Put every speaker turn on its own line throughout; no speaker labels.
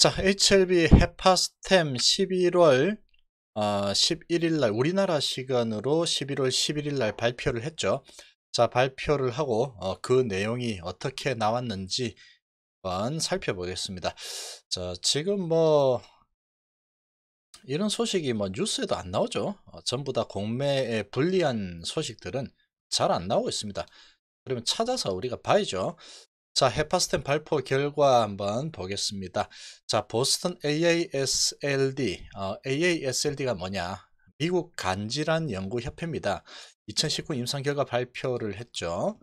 자, HLB 헤파스템 11월 어, 11일 날 우리나라 시간으로 11월 11일 날 발표를 했죠. 자, 발표를 하고 어, 그 내용이 어떻게 나왔는지 한번 살펴보겠습니다. 자, 지금 뭐 이런 소식이 뭐 뉴스에도 안 나오죠. 어, 전부 다 공매에 불리한 소식들은 잘 안 나오고 있습니다. 그러면 찾아서 우리가 봐야죠. 자, 헤파스템 발표 결과 한번 보겠습니다. 자, 보스턴 AASLD, 어, AASLD가 뭐냐? 미국 간질환 연구 협회입니다. 2019 임상 결과 발표를 했죠.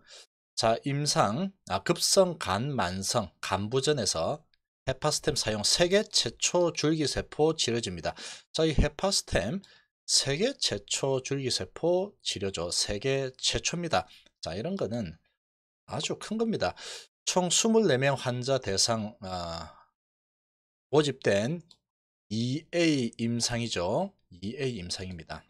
자, 임상 아, 급성 간 만성 간부전에서 헤파스템 사용 세계 최초 줄기세포 치료제입니다. 자, 이 헤파스템 세계 최초 줄기세포 치료조 세계 최초입니다. 자, 이런 거는 아주 큰 겁니다. 총 24명 환자 대상 아, 모집된 2A 임상이죠. 2A 임상입니다.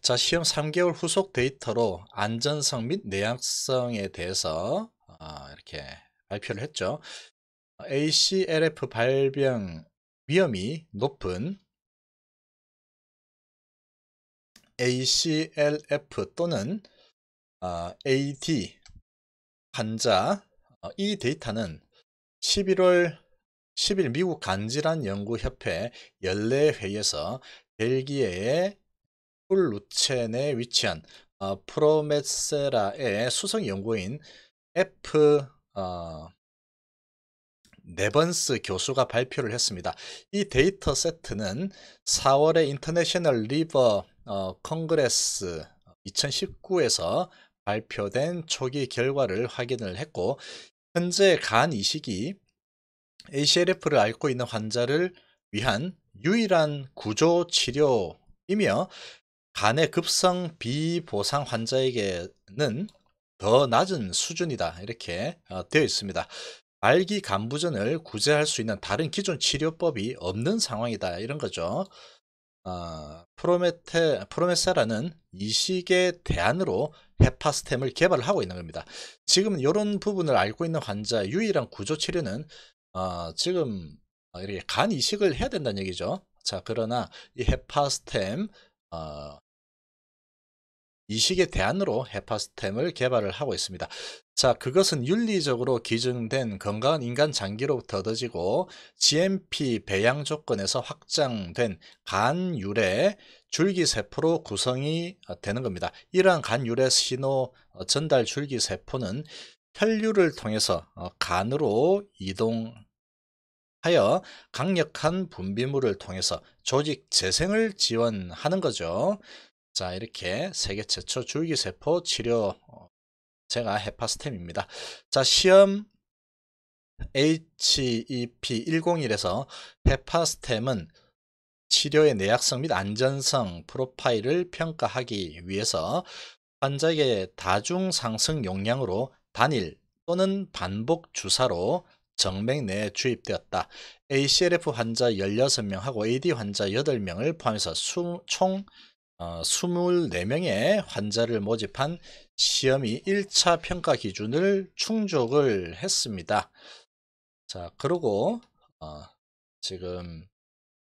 자, 시험 3개월 후속 데이터로 안전성 및 내약성에 대해서 아, 이렇게 발표를 했죠. ACLF 발병 위험이 높은 ACLF 또는 아, AD 환자 어, 이 데이터는 11월 10일 미국 간질환연구협회 연례회의에서 벨기에의 쿨루첸에 위치한 어, 프로메세라의 수석연구인 F 어, 네번스 교수가 발표를 했습니다. 이 데이터 세트는 4월에 인터내셔널 리버 어, 컨그레스 2019에서 발표된 초기 결과를 확인을 했고 현재 간 이식이 ACLF를 앓고 있는 환자를 위한 유일한 구조 치료이며 간의 급성 비보상 환자에게는 더 낮은 수준이다 이렇게 어, 되어 있습니다. 말기 간부전을 구제할 수 있는 다른 기존 치료법이 없는 상황이다 이런 거죠. 어, 프로메테, 프로메세라는 이식의 대안으로 헤파스템을 개발 하고 있는 겁니다. 지금 이런 부분을 알고 있는 환자 유일한 구조 치료는 어, 지금 이렇게 간 이식을 해야 된다는 얘기죠. 자, 그러나 이 헤파스템 어, 이식에 대안으로 헤파스템을 개발을 하고 있습니다. 자, 그것은 윤리적으로 기증된 건강한 인간 장기로부터 얻어지고 GMP 배양 조건에서 확장된 간 유래 줄기세포로 구성이 되는 겁니다. 이러한 간 유래 신호 전달 줄기세포는 혈류를 통해서 어, 간으로 이동하여 강력한 분비물을 통해서 조직 재생을 지원하는 거죠. 자 이렇게 세계 최초 줄기세포 치료 어, 제가 헤파스템입니다. 자 시험 HEP101에서 헤파스템은 치료의 내약성 및 안전성 프로파일을 평가하기 위해서 환자에게 다중상승 용량으로 단일 또는 반복 주사로 정맥 내에 주입되었다. ACLF 환자 16명하고 AD 환자 8명을 포함해서 총 어, 24명의 환자를 모집한 시험이 1차 평가 기준을 충족을 했습니다. 자, 그리고 어, 지금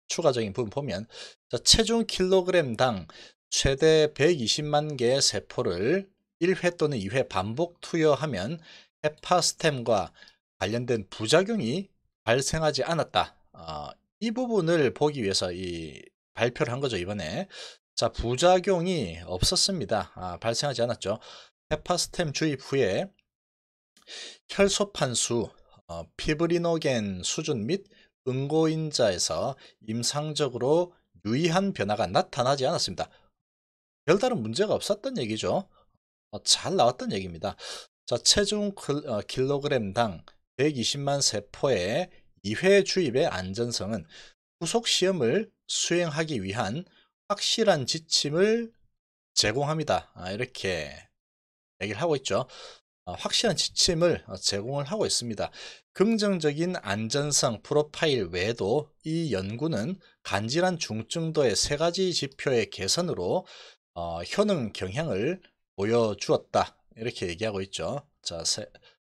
추가적인 부분 보면 자, 체중 킬로그램당 최대 120만 개의 세포를 1회 또는 2회 반복 투여하면 헤파스템과 관련된 부작용이 발생하지 않았다. 어, 이 부분을 보기 위해서 이 발표를 한 거죠 이번에 자, 부작용이 없었습니다. 아, 발생하지 않았죠. 헤파스템 주입 후에 혈소판수, 어, 피브리노겐 수준 및 응고인자에서 임상적으로 유의한 변화가 나타나지 않았습니다. 별다른 문제가 없었던 얘기죠. 어, 잘 나왔던 얘기입니다. 자, 체중 어, 킬로그램당 120만 세포의 2회 주입의 안전성은 후속 시험을 수행하기 위한 확실한 지침을 제공합니다. 아, 이렇게 얘기를 하고 있죠. 아, 확실한 지침을 어, 제공을 하고 있습니다. 긍정적인 안전성 프로파일 외에도 이 연구는 간질환 중증도의 세 가지 지표의 개선으로 어, 효능 경향을 보여주었다. 이렇게 얘기하고 있죠. 자, 세,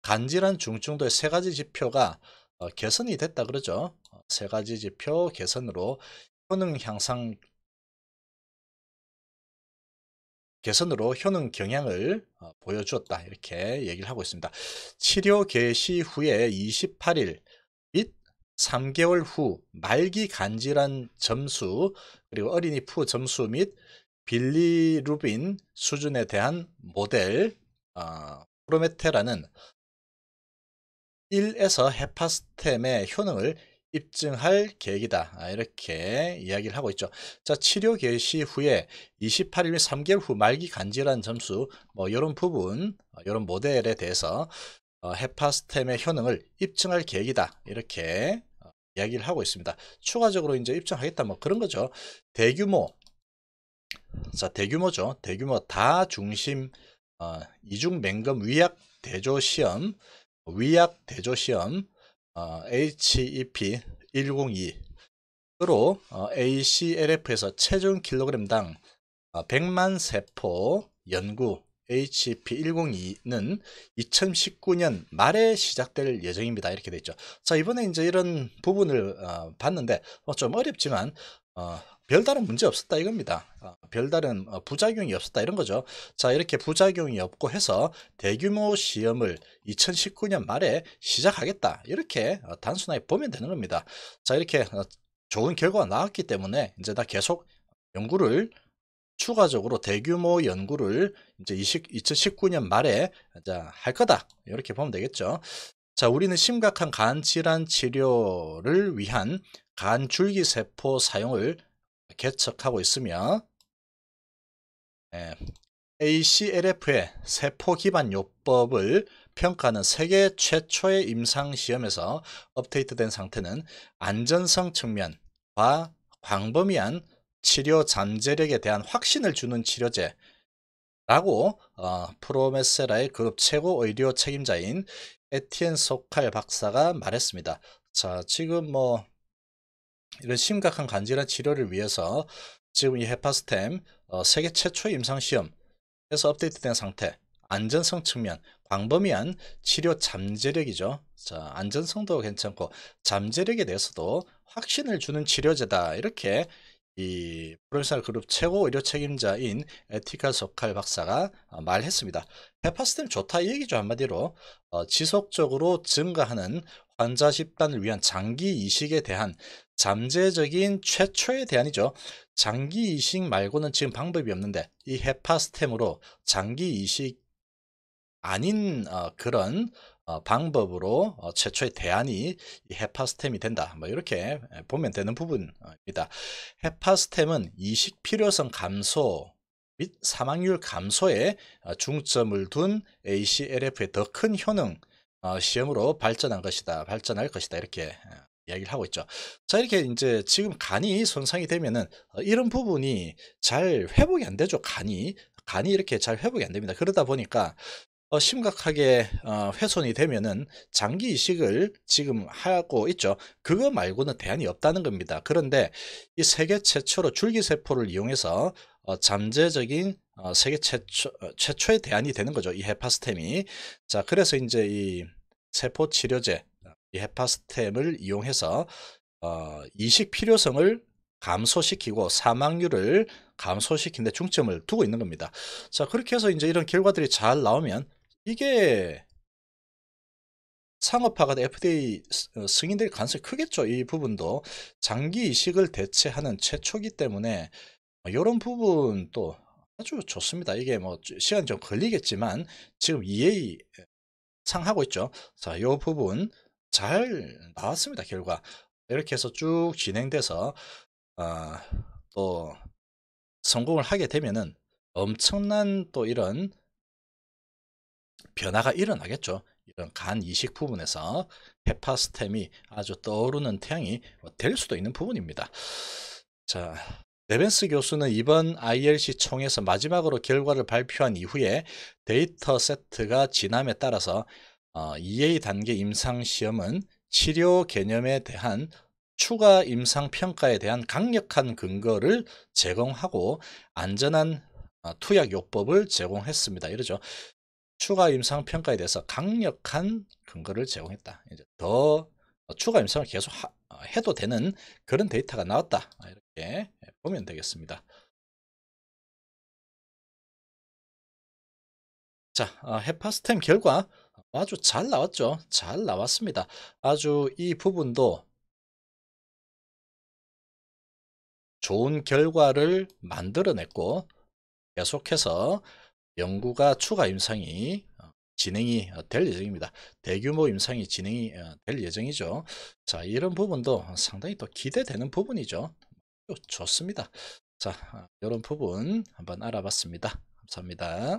간질환 중증도의 세 가지 지표가 어, 개선이 됐다 그러죠. 세 가지 지표 개선으로 효능 향상 개선으로 효능 경향을 어, 보여주었다 이렇게 얘기를 하고 있습니다. 치료 개시 후에 28일 및 3개월 후 말기 간질환 점수 그리고 어린이 푸 점수 및 빌리루빈 수준에 대한 모델 어, 프로메테라는 1에서 헤파스템의 효능을 입증할 계획이다. 아, 이렇게 이야기를 하고 있죠. 자, 치료 개시 후에 28일 및 3개월 후 말기 간질환 점수 뭐 이런 부분, 이런 어, 모델에 대해서 어, 헤파스템의 효능을 입증할 계획이다. 이렇게 어, 이야기를 하고 있습니다. 추가적으로 이제 입증하겠다 뭐 그런 거죠. 대규모 자 대규모죠. 대규모 다중심 어, 이중 맹금 위약 대조 시험 위약 대조 시험 어, HEP 102으로 어, ACLF에서 체중 킬로그램당 100만 어, 세포 연구 HEP102는 2019년 말에 시작될 예정입니다. 이렇게 돼 있죠. 자, 이번에 이제 이런 부분을 어, 봤는데 어, 좀 어렵지만 어, 별다른 문제 없었다 이겁니다. 별다른 어, 부작용이 없었다 이런 거죠. 자 이렇게 부작용이 없고 해서 대규모 시험을 2019년 말에 시작하겠다 이렇게 어, 단순하게 보면 되는 겁니다. 자 이렇게 어, 좋은 결과가 나왔기 때문에 이제 나 계속 연구를 추가적으로 대규모 연구를 이제 20, 2019년 말에 할 거다 이렇게 보면 되겠죠. 자, 우리는 심각한 간 질환 치료를 위한 간줄기세포 사용을 개척하고 있으며 예. ACLF의 세포 기반 요법을 평가하는 세계 최초의 임상시험에서 업데이트된 상태는 안전성 측면과 광범위한 치료 잠재력에 대한 확신을 주는 치료제라고 어, 프로메세라의 그룹 최고 의료 책임자인 에티엔 소칼 박사가 말했습니다. 자, 지금 뭐 이런 심각한 간질환 치료를 위해서 지금 이 헤파스템 어, 세계 최초 임상시험에서 업데이트된 상태 안전성 측면 광범위한 치료 잠재력이죠. 자, 안전성도 괜찮고 잠재력에 대해서도 확신을 주는 치료제다. 이렇게 이 프로페서 그룹 최고 의료 책임자인 에티카 소칼 박사가 어, 말했습니다. 헤파스템 좋다 이 얘기죠 한마디로 어, 지속적으로 증가하는 환자 집단을 위한 장기 이식에 대한 잠재적인 최초의 대안이죠. 장기 이식 말고는 지금 방법이 없는데 이 헤파 스템으로 장기 이식 아닌 어, 그런 어, 방법으로 어, 최초의 대안이 헤파스템이 된다. 뭐 이렇게 보면 되는 부분입니다. 헤파스템은 이식 필요성 감소 및 사망률 감소에 어, 중점을 둔 ACLF의 더 큰 효능 어, 시험으로 발전한 것이다. 발전할 것이다. 이렇게 이야기를 하고 있죠. 자, 이렇게 이제 지금 간이 손상이 되면은 어, 이런 부분이 잘 회복이 안 되죠. 간이. 간이 이렇게 잘 회복이 안 됩니다. 그러다 보니까 어, 심각하게 어, 훼손이 되면은 장기 이식을 지금 하고 있죠. 그거 말고는 대안이 없다는 겁니다. 그런데 이 세계 최초로 줄기세포를 이용해서 어, 잠재적인 어, 세계 최초, 어, 최초의 대안이 되는 거죠. 이 헤파스템이. 자, 그래서 이제 이 세포 치료제 이 헤파스템을 이용해서 어, 이식 필요성을 감소시키고 사망률을 감소시키는데 중점을 두고 있는 겁니다. 자 그렇게 해서 이제 이런 결과들이 잘 나오면 이게 상업화가 FDA 어, 승인될 가능성이 크겠죠. 이 부분도 장기 이식을 대체하는 최초기 때문에 이런 뭐 부분 또 아주 좋습니다. 이게 뭐 시간이 좀 걸리겠지만 지금 EA 상하고 있죠. 자, 이 부분 잘 나왔습니다 결과 이렇게 해서 쭉 진행돼서 어, 또 성공을 하게 되면은 엄청난 또 이런 변화가 일어나겠죠 이런 간 이식 부분에서 헤파스템이 아주 떠오르는 태양이 뭐 될 수도 있는 부분입니다 자 레벤스 교수는 이번 ILC 총에서 마지막으로 결과를 발표한 이후에 데이터 세트가 진함에 따라서 2A 어, 단계 임상시험은 치료 개념에 대한 추가 임상평가에 대한 강력한 근거를 제공하고 안전한 어, 투약요법을 제공했습니다. 이러죠. 추가 임상평가에 대해서 강력한 근거를 제공했다. 이제 더 추가 임상을 계속 하, 어, 해도 되는 그런 데이터가 나왔다. 이렇게 보면 되겠습니다. 자, 헤파스템 결과 아주 잘 나왔죠. 잘 나왔습니다. 아주 이 부분도 좋은 결과를 만들어냈고 계속해서 연구가 추가 임상이 어, 진행이 어, 될 예정입니다. 대규모 임상이 진행이 어, 될 예정이죠. 자, 이런 부분도 상당히 또 기대되는 부분이죠. 좋습니다. 자, 이런 부분 한번 알아봤습니다. 감사합니다.